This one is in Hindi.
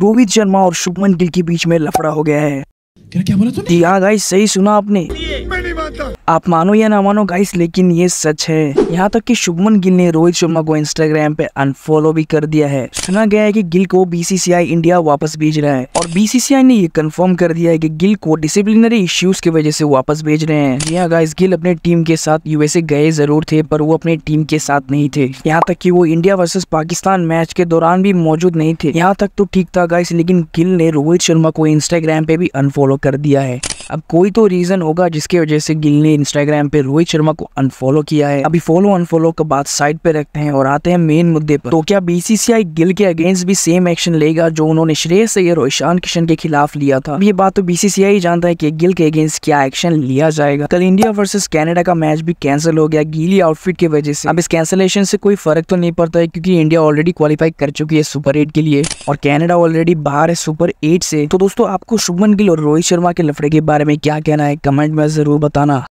रोहित शर्मा और शुभमन गिल के बीच में लफड़ा हो गया है क्या बोला तूने? सही सुना आपने नहीं मानता आप मानो या ना मानो गाइस लेकिन ये सच है यहाँ तक कि शुभमन गिल ने रोहित शर्मा को इंस्टाग्राम पे अनफॉलो भी कर दिया है सुना गया है कि गिल को बीसीसीआई इंडिया वापस भेज रहा है और बीसीसीआई ने ये कंफर्म कर दिया है कि गिल को डिसिप्लिनरी इश्यूज की वजह से वापस भेज रहे हैं जी हाँ गाइस गिल अपने टीम के साथ यूएसए गए जरूर थे पर वो अपने टीम के साथ नहीं थे यहाँ तक की वो इंडिया वर्सेज पाकिस्तान मैच के दौरान भी मौजूद नहीं थे यहाँ तक तो ठीक था गाइस लेकिन गिल ने रोहित शर्मा को इंस्टाग्राम पे भी अनफॉलो कर दिया है अब कोई तो रीजन होगा जिसकी वजह से गिल ने इंस्टाग्राम पे रोहित शर्मा को अनफॉलो किया है अभी फॉलो अनफॉलो का बात साइड पे रखते हैं और आते हैं मेन मुद्दे पर तो क्या बीसीसीआई गिल के अगेंस्ट भी सेम एक्शन लेगा जो उन्होंने श्रेय सैयर और ईशान किशन के खिलाफ लिया था ये बात तो बीसीसीआई जानता है की गिल के अगेंस्ट क्या एक्शन लिया जाएगा कल इंडिया वर्सेज कैनेडा का मैच भी कैंसिल हो गया गीली आउटफिट की वजह से अब इस कैंसिलेशन से कोई फर्क तो नहीं पड़ता है क्योंकि इंडिया ऑलरेडी क्वालिफाई कर चुकी है सुपर एट के लिए और कैनेडा ऑलरेडी बाहर है सुपर एट से तो दोस्तों आपको शुभमन गिल और रोहित शर्मा के लफड़े के बारे बारे में क्या कहना है कमेंट में ज़रूर बताना